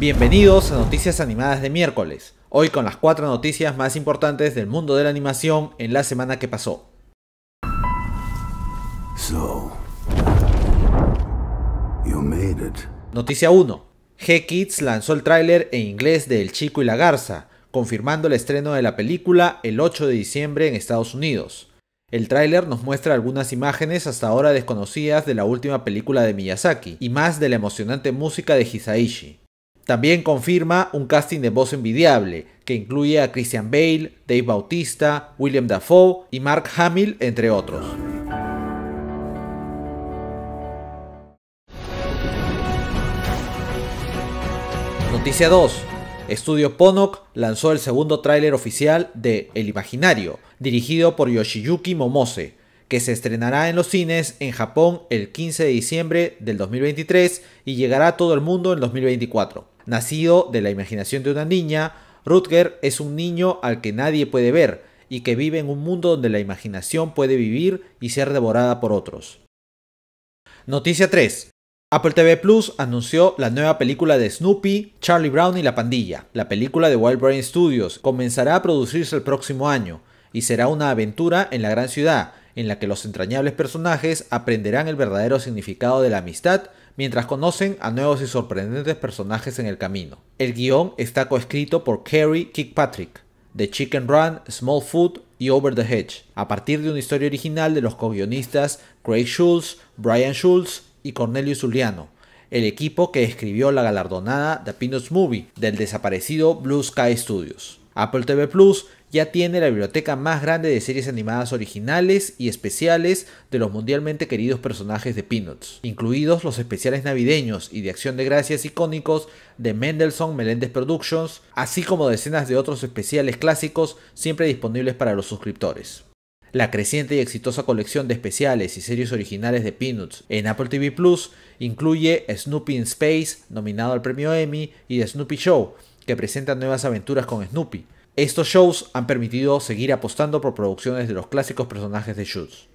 Bienvenidos a Noticias Animadas de miércoles, hoy con las cuatro noticias más importantes del mundo de la animación en la semana que pasó. Noticia 1. G-Kids lanzó el tráiler en inglés de El Chico y la Garza, confirmando el estreno de la película el 8 de diciembre en Estados Unidos. El tráiler nos muestra algunas imágenes hasta ahora desconocidas de la última película de Miyazaki y más de la emocionante música de Hisaishi. También confirma un casting de voz envidiable, que incluye a Christian Bale, Dave Bautista, William Dafoe y Mark Hamill, entre otros. Noticia 2. Estudio Ponok lanzó el segundo tráiler oficial de El Imaginario, dirigido por Yoshiyuki Momose, que se estrenará en los cines en Japón el 15 de diciembre del 2023 y llegará a todo el mundo en 2024. Nacido de la imaginación de una niña, Rutger es un niño al que nadie puede ver y que vive en un mundo donde la imaginación puede vivir y ser devorada por otros. Noticia 3. Apple TV Plus anunció la nueva película de Snoopy, Charlie Brown y la pandilla. La película de Wild Brain Studios comenzará a producirse el próximo año y será una aventura en la gran ciudad, en la que los entrañables personajes aprenderán el verdadero significado de la amistad mientras conocen a nuevos y sorprendentes personajes en el camino. El guión está coescrito por Kerry Kickpatrick: de Chicken Run, Small Food y Over the Hedge, a partir de una historia original de los co-guionistas Craig Schulz, Brian Schulz y Cornelio Zuliano, el equipo que escribió la galardonada The Peanuts Movie del desaparecido Blue Sky Studios. Apple TV Plus ya tiene la biblioteca más grande de series animadas originales y especiales de los mundialmente queridos personajes de Peanuts, incluidos los especiales navideños y de acción de gracias icónicos de Mendelssohn Melendez Productions, así como decenas de otros especiales clásicos siempre disponibles para los suscriptores la creciente y exitosa colección de especiales y series originales de Peanuts en Apple TV Plus incluye Snoopy in Space, nominado al premio Emmy, y The Snoopy Show, que presenta nuevas aventuras con Snoopy. Estos shows han permitido seguir apostando por producciones de los clásicos personajes de Shoots.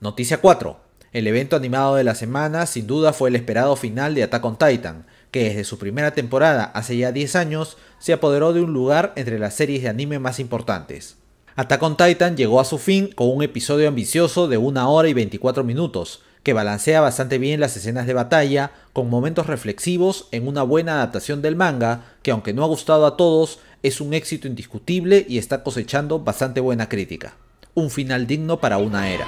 Noticia 4. El evento animado de la semana sin duda fue el esperado final de Attack on Titan, que desde su primera temporada hace ya 10 años se apoderó de un lugar entre las series de anime más importantes. Attack on Titan llegó a su fin con un episodio ambicioso de 1 hora y 24 minutos, que balancea bastante bien las escenas de batalla, con momentos reflexivos en una buena adaptación del manga, que aunque no ha gustado a todos, es un éxito indiscutible y está cosechando bastante buena crítica. Un final digno para una era.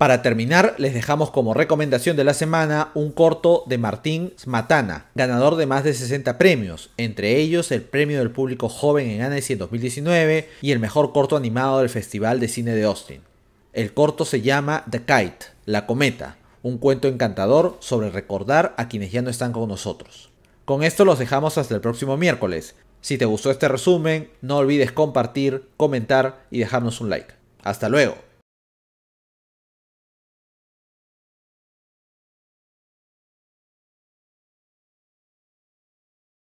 Para terminar, les dejamos como recomendación de la semana un corto de Martín Smatana, ganador de más de 60 premios, entre ellos el Premio del Público Joven en Annecy en 2019 y el Mejor Corto Animado del Festival de Cine de Austin. El corto se llama The Kite, La Cometa, un cuento encantador sobre recordar a quienes ya no están con nosotros. Con esto los dejamos hasta el próximo miércoles. Si te gustó este resumen, no olvides compartir, comentar y dejarnos un like. Hasta luego.